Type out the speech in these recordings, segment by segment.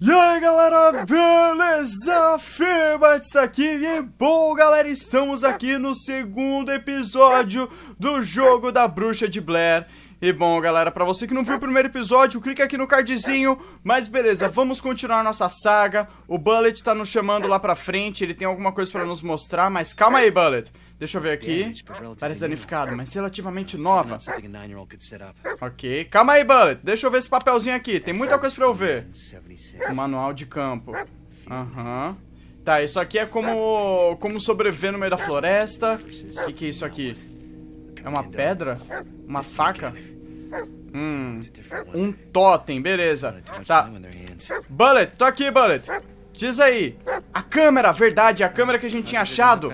E aí galera, beleza? Firmat está aqui e bom galera, estamos aqui no segundo episódio do jogo da Bruxa de Blair e bom, galera, para você que não viu o primeiro episódio, clica aqui no cardzinho. Mas beleza, vamos continuar nossa saga. O Bullet tá nos chamando lá pra frente, ele tem alguma coisa para nos mostrar, mas calma aí, Bullet. Deixa eu ver aqui. Parece danificado, mas relativamente nova. Ok, calma aí, Bullet. Deixa eu ver esse papelzinho aqui. Tem muita coisa pra eu ver. O manual de campo. Aham. Uhum. Tá, isso aqui é como, como sobreviver no meio da floresta. O que, que é isso aqui? É uma pedra? Uma faca? Hum, um totem, beleza. Tá. Bullet, tô aqui, Bullet. Diz aí. A câmera, verdade, a câmera que a gente tinha achado.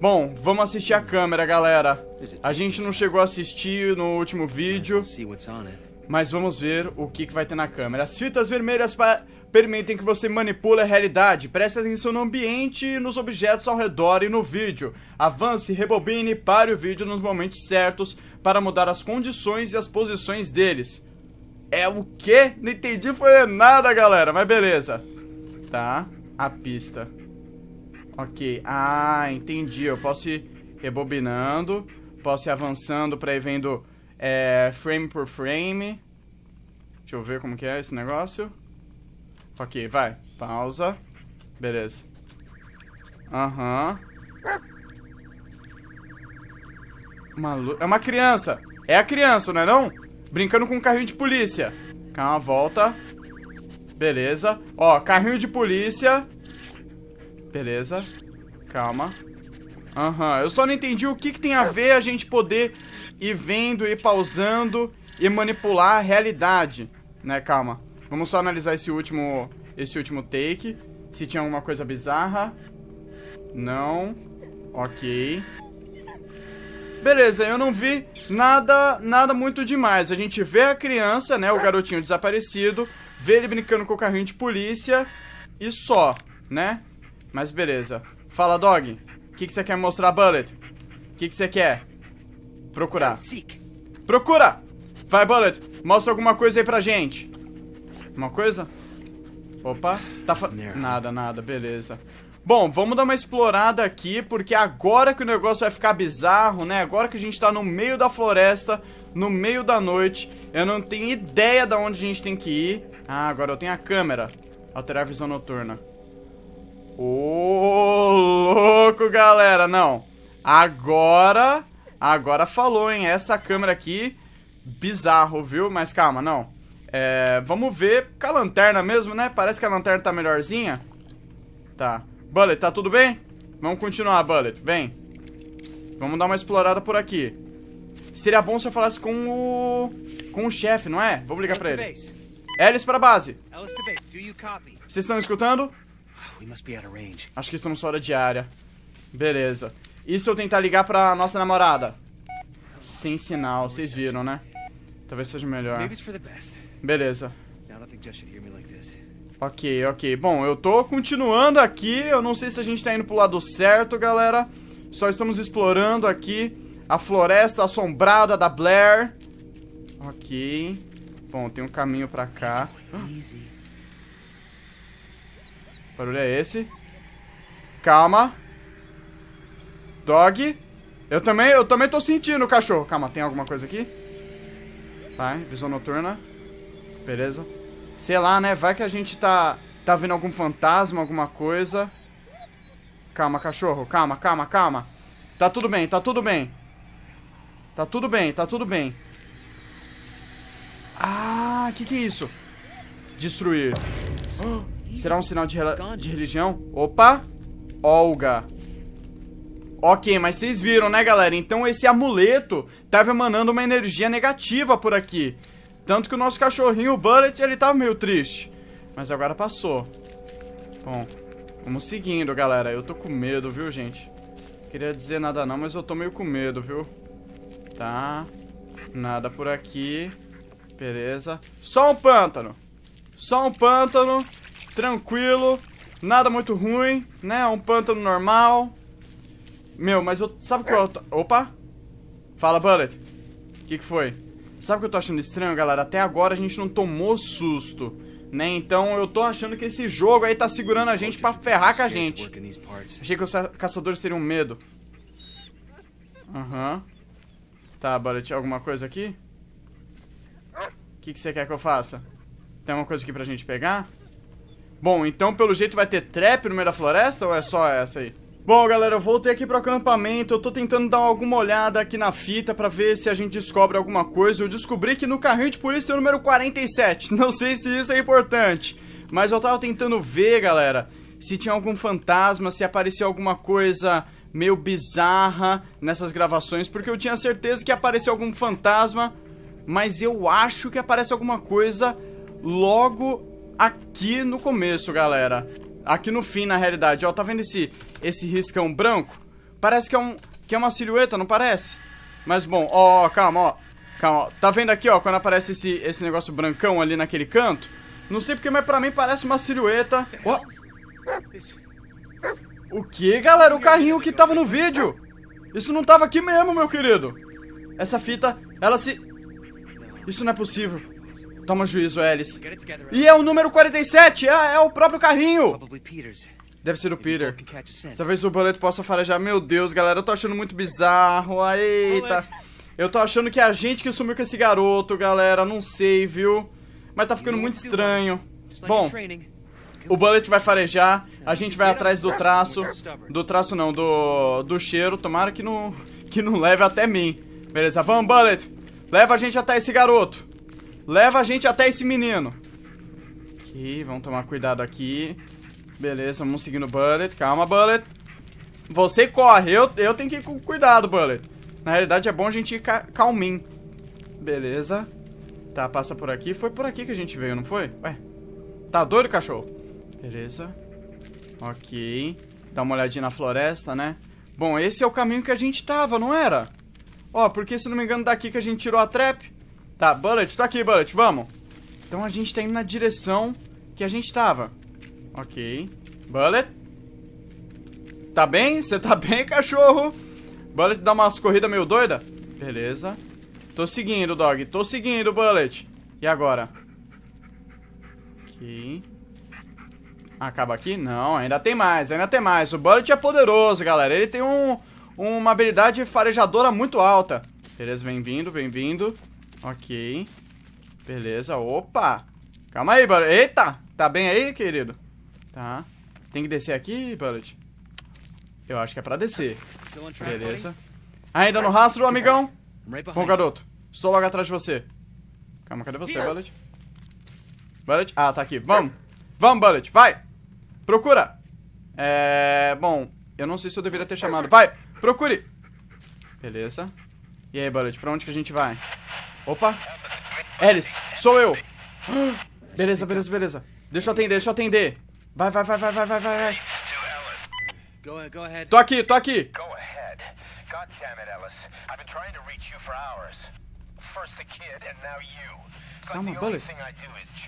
Bom, vamos assistir a câmera, galera. A gente não chegou a assistir no último vídeo. Mas vamos ver o que, que vai ter na câmera. As fitas vermelhas permitem que você manipule a realidade. Preste atenção no ambiente, nos objetos ao redor e no vídeo. Avance, rebobine e pare o vídeo nos momentos certos para mudar as condições e as posições deles. É o quê? Não entendi foi nada, galera, mas beleza. Tá, a pista. Ok, ah, entendi. Eu posso ir rebobinando, posso ir avançando para ir vendo é, frame por frame. Deixa eu ver como que é esse negócio. Ok, vai. Pausa. Beleza. Aham. Uhum. É uma criança. É a criança, não é não? Brincando com um carrinho de polícia. Calma, volta. Beleza. Ó, carrinho de polícia. Beleza. Calma. Aham, uhum. eu só não entendi o que, que tem a ver a gente poder ir vendo, ir pausando e manipular a realidade. Né, calma. Vamos só analisar esse último, esse último take. Se tinha alguma coisa bizarra. Não. Ok. Beleza, eu não vi nada, nada muito demais. A gente vê a criança, né, o garotinho desaparecido, vê ele brincando com o carrinho de polícia e só, né? Mas beleza. Fala, Dog. O que, que você quer mostrar, Bullet? O que, que você quer? Procurar. Procura! Vai, Bullet. Mostra alguma coisa aí pra gente. Uma coisa? Opa. Tá fa... Nada, nada. Beleza. Bom, vamos dar uma explorada aqui, porque agora que o negócio vai ficar bizarro, né? Agora que a gente tá no meio da floresta, no meio da noite, eu não tenho ideia de onde a gente tem que ir. Ah, agora eu tenho a câmera. Alterar a visão noturna. Ô, louco, galera! Não. Agora... Agora falou, hein? Essa câmera aqui... Bizarro, viu? Mas calma, não. É, vamos ver com a lanterna mesmo, né? Parece que a lanterna tá melhorzinha. Tá. Bullet, tá tudo bem? Vamos continuar, Bullet, vem. Vamos dar uma explorada por aqui. Seria bom se eu falasse com o... Com o chefe, não é? Vamos ligar pra ele. Alice pra base. Vocês estão escutando? Ah, Acho que estamos fora de área. Beleza. E se eu tentar ligar pra nossa namorada? Sem sinal, vocês viram, né? Talvez seja melhor. Beleza. Ok, ok. Bom, eu tô continuando aqui. Eu não sei se a gente tá indo pro lado certo, galera. Só estamos explorando aqui a floresta assombrada da Blair. Ok. Bom, tem um caminho pra cá. É que barulho é esse? Calma. Dog. Eu também, eu também tô sentindo o cachorro. Calma, tem alguma coisa aqui? Tá, visão noturna. Beleza. Sei lá, né? Vai que a gente tá, tá vendo algum fantasma, alguma coisa. Calma, cachorro. Calma, calma, calma. Tá tudo bem, tá tudo bem. Tá tudo bem, tá tudo bem. Ah, que que é isso? Destruir. será um sinal de, de religião? Opa! Olga. Ok, mas vocês viram, né, galera? Então esse amuleto tava emanando uma energia negativa por aqui. Tanto que o nosso cachorrinho, o Bullet, ele tava tá meio triste. Mas agora passou. Bom, vamos seguindo, galera. Eu tô com medo, viu, gente? Queria dizer nada não, mas eu tô meio com medo, viu? Tá. Nada por aqui. Beleza. Só um pântano. Só um pântano. Tranquilo. Nada muito ruim, né? Um pântano normal. Meu, mas eu... Sabe o que eu... Opa! Fala, Bullet. O que, que foi? Sabe o que eu tô achando estranho, galera? Até agora a gente não tomou susto. Né? Então eu tô achando que esse jogo aí tá segurando a gente pra ferrar com a gente. Achei que os caçadores teriam medo. Aham. Uhum. Tá, Bullet, alguma coisa aqui? O que, que você quer que eu faça? Tem alguma coisa aqui pra gente pegar? Bom, então pelo jeito vai ter trap no meio da floresta ou é só essa aí? Bom, galera, eu voltei aqui pro acampamento. Eu tô tentando dar alguma olhada aqui na fita pra ver se a gente descobre alguma coisa. Eu descobri que no carrinho de polícia tem o número 47. Não sei se isso é importante, mas eu tava tentando ver, galera, se tinha algum fantasma, se apareceu alguma coisa meio bizarra nessas gravações, porque eu tinha certeza que apareceu algum fantasma, mas eu acho que aparece alguma coisa logo aqui no começo, galera aqui no fim, na realidade. Ó, tá vendo esse, esse riscão branco? Parece que é, um, que é uma silhueta, não parece? Mas bom, ó, ó calma, ó. Calma, ó. Tá vendo aqui, ó, quando aparece esse, esse negócio brancão ali naquele canto? Não sei porque, mas pra mim parece uma silhueta. Ó. O que, galera? O carrinho que tava no vídeo! Isso não tava aqui mesmo, meu querido! Essa fita, ela se... Isso não é possível. Toma juízo, Ellis. E é o número 47, é, é o próprio carrinho. Deve ser o Peter. Talvez o boleto possa farejar. Meu Deus, galera, eu tô achando muito bizarro. Ah, eita. Eu tô achando que é a gente que sumiu com esse garoto, galera. Não sei, viu? Mas tá ficando muito estranho. Bom, o Bullet vai farejar. A gente vai atrás do traço. Do traço não, do, do cheiro. Tomara que não, que não leve até mim. Beleza, vamos, Bullet. Leva a gente até esse garoto. Leva a gente até esse menino. Ok, vamos tomar cuidado aqui. Beleza, vamos seguindo o Bullet. Calma, Bullet. Você corre, eu, eu tenho que ir com cuidado, Bullet. Na realidade é bom a gente ir calminho. Beleza. Tá, passa por aqui. Foi por aqui que a gente veio, não foi? Ué. Tá doido, cachorro? Beleza. Ok. Dá uma olhadinha na floresta, né? Bom, esse é o caminho que a gente tava, não era? Ó, porque se não me engano daqui que a gente tirou a trap. Tá, Bullet, tô tá aqui, Bullet, vamos. Então a gente tá indo na direção que a gente tava. Ok. Bullet. Tá bem? Você tá bem, cachorro? Bullet dá umas corridas meio doida? Beleza. Tô seguindo, dog. Tô seguindo, Bullet. E agora? Ok. Acaba aqui? Não, ainda tem mais, ainda tem mais. O Bullet é poderoso, galera. Ele tem um, uma habilidade farejadora muito alta. Beleza, bem-vindo, bem-vindo. Ok. Beleza, opa. Calma aí, Bullet. Eita, tá bem aí, querido? Tá. Tem que descer aqui, Bullet? Eu acho que é pra descer. Beleza. Ainda no rastro, amigão? Bom, garoto. Estou logo atrás de você. Calma, cadê você, Bullet? Bullet? Ah, tá aqui. Vamos. Vamos, Bullet. Vai. Procura. É... Bom, eu não sei se eu deveria ter chamado. Vai, procure. Beleza. E aí, Bullet, pra onde que a gente vai? Opa. Ellis, sou eu. Beleza, beleza, beleza. Deixa eu atender, deixa eu atender. Vai, vai, vai, vai, vai, vai, vai. Tô aqui, tô aqui. Calma, damn Vem, Ellis.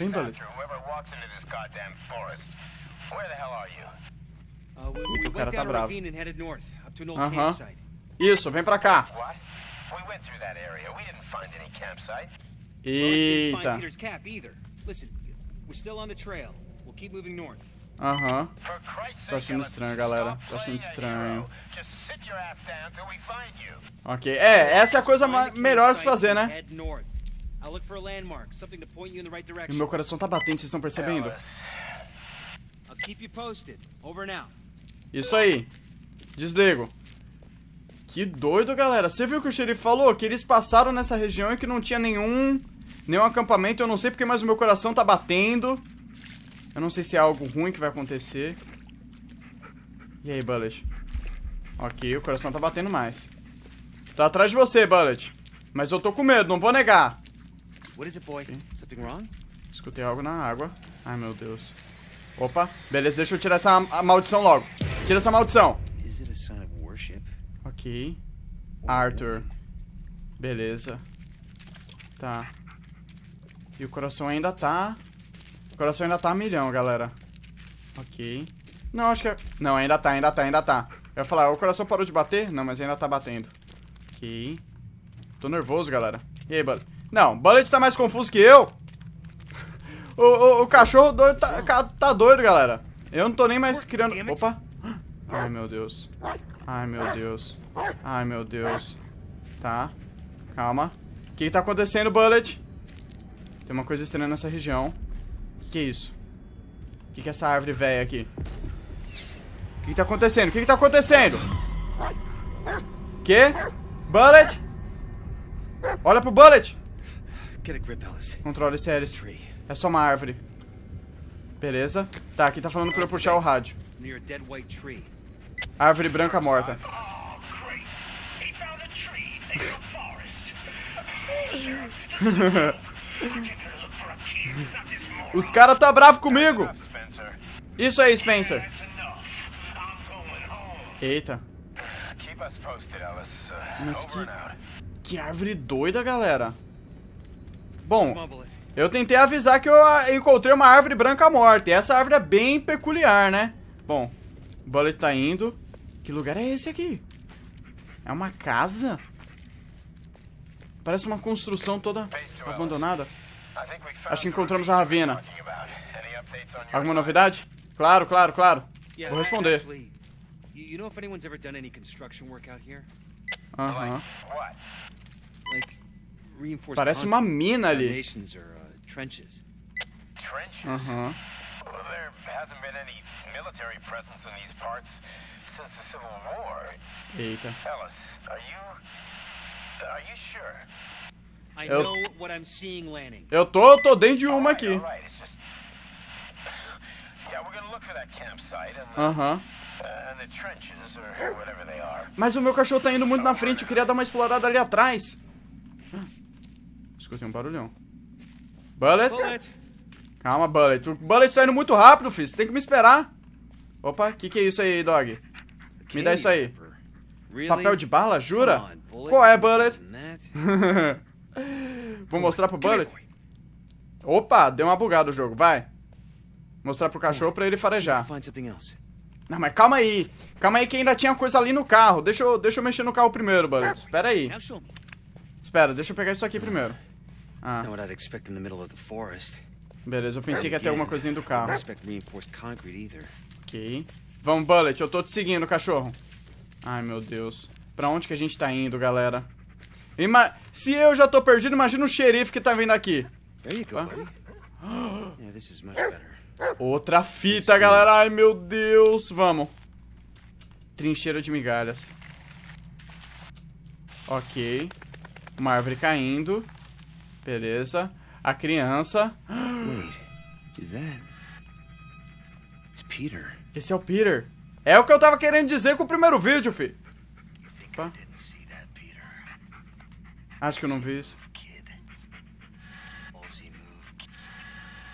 I've uh, o cara tá bravo. Aham. Uh, Isso, vem pra cá. We went that area. We find any campsite. Eita. Aham. Uhum. Tô tá achando estranho, galera. Tô tá achando estranho. Ok. É, essa é a coisa melhor a se fazer, né? E meu coração tá batendo, vocês estão percebendo? Isso aí. Desligo. Que doido, galera. Você viu o que o xerife falou? Que eles passaram nessa região e que não tinha nenhum, nenhum acampamento. Eu não sei porque, mas o meu coração tá batendo. Eu não sei se é algo ruim que vai acontecer. E aí, Bullet? Ok, o coração tá batendo mais. Tá atrás de você, Bullet. Mas eu tô com medo, não vou negar. What is it, boy? Something wrong? Escutei algo na água. Ai, meu Deus. Opa, beleza, deixa eu tirar essa maldição logo. Tira essa maldição. Arthur. Beleza. Tá. E o coração ainda tá... O coração ainda tá a milhão, galera. Ok. Não, acho que... É... Não, ainda tá, ainda tá, ainda tá. Eu ia falar, o coração parou de bater? Não, mas ainda tá batendo. Ok. Tô nervoso, galera. E aí, Bullet? Não, Bullet tá mais confuso que eu. O, o, o cachorro doido tá, tá doido, galera. Eu não tô nem mais criando... Opa. Ai, meu Deus. Ai, meu Deus. Ai, meu Deus. Tá. Calma. O que, que tá acontecendo, Bullet? Tem uma coisa estranha nessa região. O que, que, é isso? O que, que, é essa árvore velha aqui? O que, que tá acontecendo? O que, que tá acontecendo? Que? Bullet? Olha pro Bullet! Controle esse É só uma árvore. Beleza. Tá, aqui tá falando pra eu puxar o rádio. Árvore branca morta. Os caras tá bravo comigo. Isso aí, Spencer. Eita. Mas que... Que árvore doida, galera. Bom, eu tentei avisar que eu encontrei uma árvore branca morta. E essa árvore é bem peculiar, né? Bom, o Bullet tá indo. Que lugar é esse aqui? É uma casa? Parece uma construção toda abandonada. Acho que encontramos a Ravena. Alguma novidade? Claro, claro, claro. Vou responder. Aham. Parece uma mina ali. Uh, Aham. Uh military presence in these parts since the Civil War. Eita. Ellis, are you are you sure? I eu... know what I'm seeing, Lanning. Eu tô, tô dentro de uma aqui. All right, just... yeah, we're gonna look for that campsite and the, uh -huh. and the trenches or whatever they are. Mas o meu cachorro tá indo muito na frente, eu queria dar uma explorada ali atrás. Ah, escutei um barulhão. Bullet? Bullet. Calma, Bullet. O Bullet tá indo muito rápido, filho. Você tem que me esperar. Opa, que que é isso aí, dog? Me dá isso aí. Papel de bala? Jura? Qual é, Bullet? Vou mostrar pro Bullet. Opa, deu uma bugada o jogo, vai. Mostrar pro cachorro pra ele farejar. Não, mas calma aí. Calma aí que ainda tinha coisa ali no carro. Deixa eu, deixa eu mexer no carro primeiro, Bullet. Espera aí. Espera, deixa eu pegar isso aqui primeiro. Ah. Beleza, eu pensei que ia ter alguma coisinha do carro. Ok. Vamos, Bullet, eu tô te seguindo, cachorro. Ai, meu Deus. Pra onde que a gente tá indo, galera? Ima Se eu já tô perdido, imagina o xerife que tá vindo aqui. Outra fita, galera. Ai, meu Deus. Vamos. Trincheira de migalhas. Ok. Uma árvore caindo. Beleza. A criança. Wait, is that... Esse é o Peter. É o que eu tava querendo dizer com o primeiro vídeo, fi. Opa. Acho que eu não vi isso.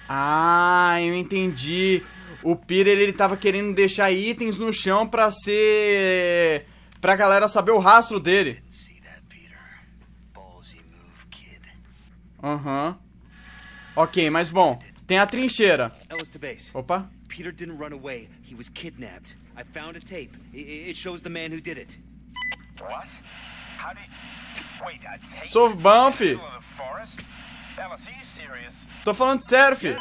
Ah, eu entendi. O Peter, ele tava querendo deixar itens no chão pra ser... Pra galera saber o rastro dele. Aham. Uhum. Ok, mas bom. Tem a trincheira. Opa. Peter didn't run away. He was kidnapped. I found a tape. I it shows the man who did it. What? How did... Wait, a tape? Sou bom, fi. Tô falando sério, fi.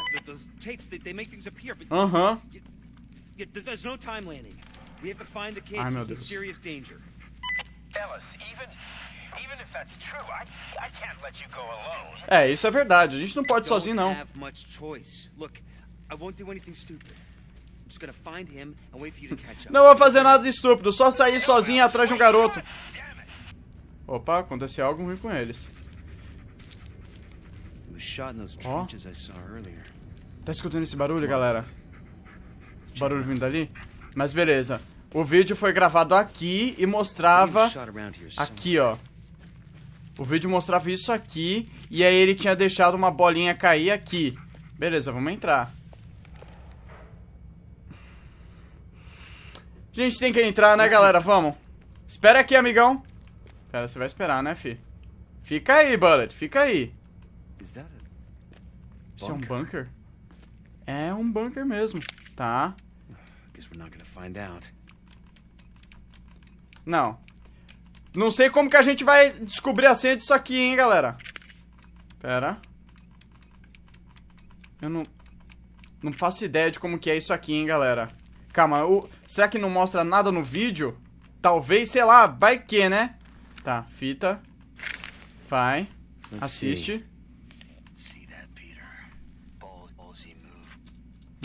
Aham. There's no time landing. We have to find the kid Ai, in serious danger. Ellis, even even if that's true, I I can't let you go alone. É, isso é verdade. A gente não pode sozinho não. Have much choice. Look, Não vou fazer nada de estúpido, só sair sozinho atrás de um garoto. Opa, aconteceu algo ruim com eles. Ó. Oh. Tá escutando esse barulho, galera? Esse barulho vindo dali? Mas beleza. O vídeo foi gravado aqui e mostrava... Aqui, ó. O vídeo mostrava isso aqui e aí ele tinha deixado uma bolinha cair aqui. Beleza, vamos entrar. A gente tem que entrar, né, galera? Vamos. Espera aqui, amigão. Pera, você vai esperar, né, fi? Fica aí, Bullet. Fica aí. Isso é um bunker? É um bunker mesmo. Tá. Não. Não sei como que a gente vai descobrir a senha disso aqui, hein, galera. Pera. Eu não... Não faço ideia de como que é isso aqui, hein, galera. Calma, o... será que não mostra nada no vídeo? Talvez, sei lá, vai que, né? Tá, fita. Vai. Let's assiste. See.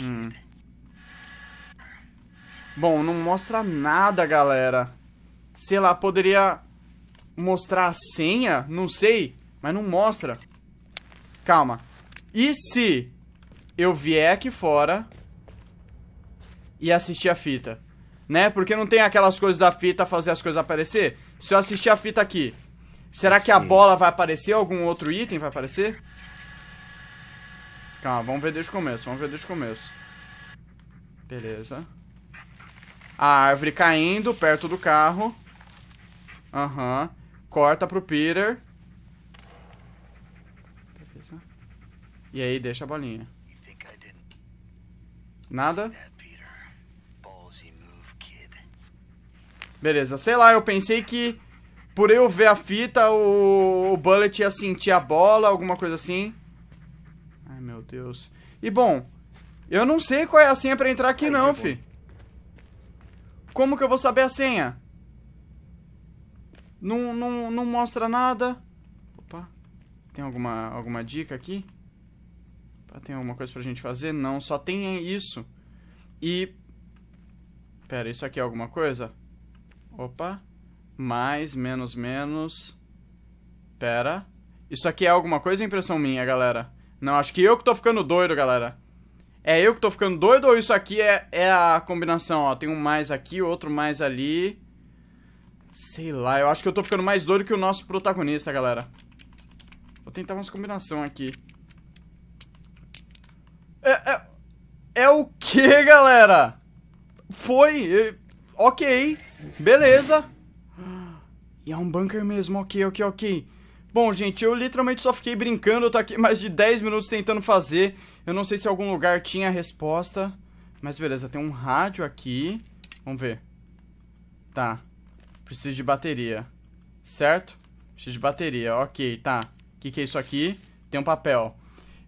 Hum. Bom, não mostra nada, galera. Sei lá, poderia mostrar a senha? Não sei, mas não mostra. Calma. E se eu vier aqui fora e assistir a fita. Né? Porque não tem aquelas coisas da fita fazer as coisas aparecer. Se eu assistir a fita aqui, será que a bola vai aparecer? Algum outro item vai aparecer? Calma, vamos ver desde o começo, vamos ver desde o começo. Beleza. A árvore caindo perto do carro. Aham. Uhum. Corta pro Peter. Beleza. E aí deixa a bolinha. Nada? Beleza, sei lá, eu pensei que por eu ver a fita, o, o Bullet ia sentir a bola, alguma coisa assim. Ai, meu Deus. E bom, eu não sei qual é a senha pra entrar aqui Aí, não, é fi. Como que eu vou saber a senha? Não, não, não mostra nada. Opa. Tem alguma, alguma dica aqui? Tá, tem alguma coisa pra gente fazer? Não, só tem isso. E... Pera, isso aqui é alguma coisa? Opa. Mais, menos, menos. Pera. Isso aqui é alguma coisa ou é impressão minha, galera? Não, acho que eu que tô ficando doido, galera. É eu que tô ficando doido ou isso aqui é, é a combinação? Ó, tem um mais aqui, outro mais ali. Sei lá, eu acho que eu tô ficando mais doido que o nosso protagonista, galera. Vou tentar umas combinação aqui. É, é, é o que, galera? Foi? Eh, ok. Beleza. E é um bunker mesmo, ok, ok, ok. Bom, gente, eu literalmente só fiquei brincando, eu tô aqui mais de 10 minutos tentando fazer. Eu não sei se algum lugar tinha a resposta. Mas beleza, tem um rádio aqui. Vamos ver. Tá. Preciso de bateria. Certo? Preciso de bateria, ok, tá. O que, que é isso aqui? Tem um papel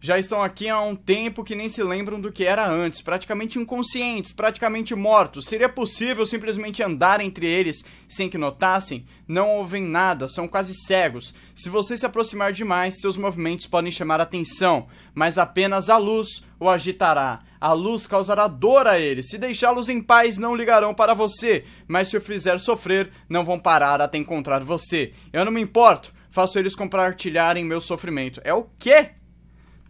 já estão aqui há um tempo que nem se lembram do que era antes, praticamente inconscientes, praticamente mortos. Seria possível simplesmente andar entre eles sem que notassem? Não ouvem nada, são quase cegos. Se você se aproximar demais, seus movimentos podem chamar atenção, mas apenas a luz o agitará. A luz causará dor a eles. Se deixá-los em paz, não ligarão para você, mas se o fizer sofrer, não vão parar até encontrar você. Eu não me importo. Faço eles compartilharem meu sofrimento. É o quê?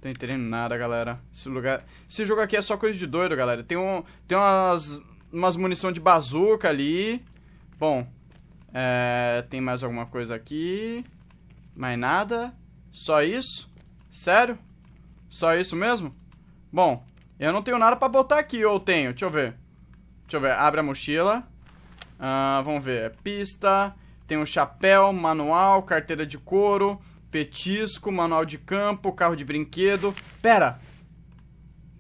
Tô entendendo nada, galera. Esse lugar... Esse jogo aqui é só coisa de doido, galera. Tem, um... Tem umas... umas munição de bazuca ali. Bom, é... tem mais alguma coisa aqui. Mais nada. Só isso? Sério? Só isso mesmo? Bom, eu não tenho nada pra botar aqui, ou tenho? Deixa eu ver. Deixa eu ver. Abre a mochila. Ah, vamos ver. É pista. Tem um chapéu, manual, carteira de couro Petisco, manual de campo, carro de brinquedo. Pera!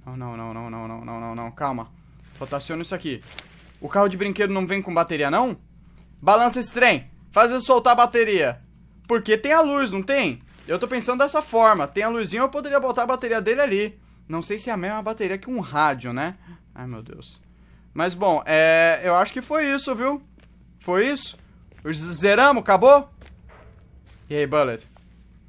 Não, não, não, não, não, não, não, não, não, calma. Rotaciona tá isso aqui. O carro de brinquedo não vem com bateria, não? Balança esse trem. Faz ele soltar a bateria. Porque tem a luz, não tem? Eu tô pensando dessa forma. Tem a luzinha, eu poderia botar a bateria dele ali. Não sei se é a mesma bateria que um rádio, né? Ai, meu Deus. Mas, bom, é... eu acho que foi isso, viu? Foi isso? Zeramos? Acabou? E aí, Bullet?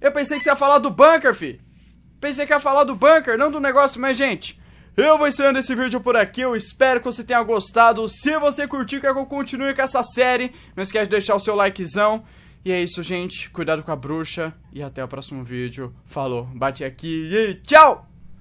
Eu pensei que você ia falar do bunker, fi. Pensei que ia falar do bunker, não do negócio, mas gente. Eu vou encerrando esse vídeo por aqui, eu espero que você tenha gostado. Se você curtiu, quer que eu continue com essa série, não esquece de deixar o seu likezão. E é isso, gente. Cuidado com a bruxa e até o próximo vídeo. Falou, bate aqui e tchau!